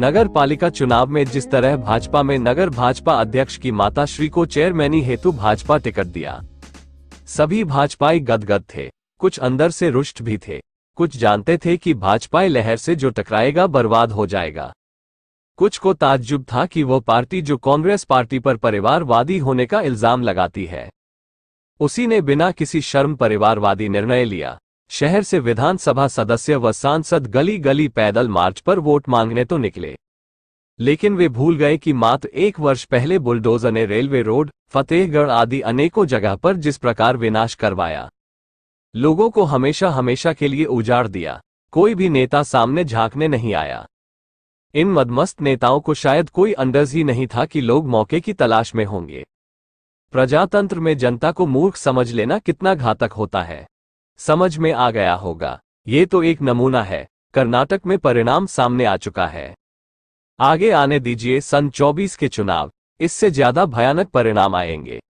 नगर पालिका चुनाव में जिस तरह भाजपा में नगर भाजपा अध्यक्ष की माता श्री को चेयरमैनी हेतु भाजपा टिकट दिया सभी भाजपाई गदगद थे कुछ अंदर से रुष्ट भी थे कुछ जानते थे कि भाजपाई लहर से जो टकराएगा बर्बाद हो जाएगा कुछ को ताज्जुब था कि वो पार्टी जो कांग्रेस पार्टी पर परिवारवादी होने का इल्जाम लगाती है उसी ने बिना किसी शर्म परिवारवादी निर्णय लिया शहर से विधानसभा सदस्य व सांसद गली गली पैदल मार्च पर वोट मांगने तो निकले लेकिन वे भूल गए कि मात्र एक वर्ष पहले बुलडोजर ने रेलवे रोड फतेहगढ़ आदि अनेकों जगह पर जिस प्रकार विनाश करवाया लोगों को हमेशा हमेशा के लिए उजाड़ दिया कोई भी नेता सामने झांकने नहीं आया इन मदमस्त नेताओं को शायद कोई अंदाज ही नहीं था कि लोग मौके की तलाश में होंगे प्रजातंत्र में जनता को मूर्ख समझ लेना कितना घातक होता है समझ में आ गया होगा ये तो एक नमूना है कर्नाटक में परिणाम सामने आ चुका है आगे आने दीजिए सन 24 के चुनाव इससे ज्यादा भयानक परिणाम आएंगे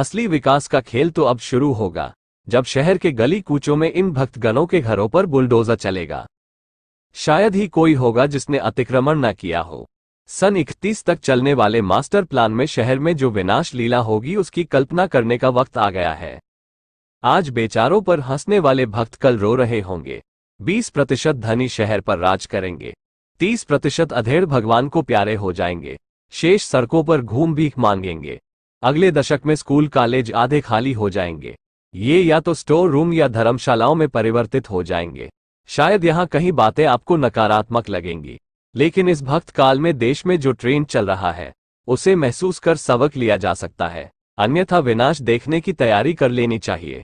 असली विकास का खेल तो अब शुरू होगा जब शहर के गली कूचों में इन भक्तगणों के घरों पर बुलडोजर चलेगा शायद ही कोई होगा जिसने अतिक्रमण न किया हो सन इकतीस तक चलने वाले मास्टर प्लान में शहर में जो विनाश लीला होगी उसकी कल्पना करने का वक्त आ गया है आज बेचारों पर हंसने वाले भक्त कल रो रहे होंगे 20 प्रतिशत धनी शहर पर राज करेंगे 30 प्रतिशत अधेड़ भगवान को प्यारे हो जाएंगे शेष सड़कों पर घूम भीख मांगेंगे अगले दशक में स्कूल कॉलेज आधे खाली हो जाएंगे ये या तो स्टोर रूम या धर्मशालाओं में परिवर्तित हो जाएंगे शायद यहाँ कहीं बातें आपको नकारात्मक लगेंगी लेकिन इस भक्त काल में देश में जो ट्रेन चल रहा है उसे महसूस कर सबक लिया जा सकता है अन्यथा विनाश देखने की तैयारी कर लेनी चाहिए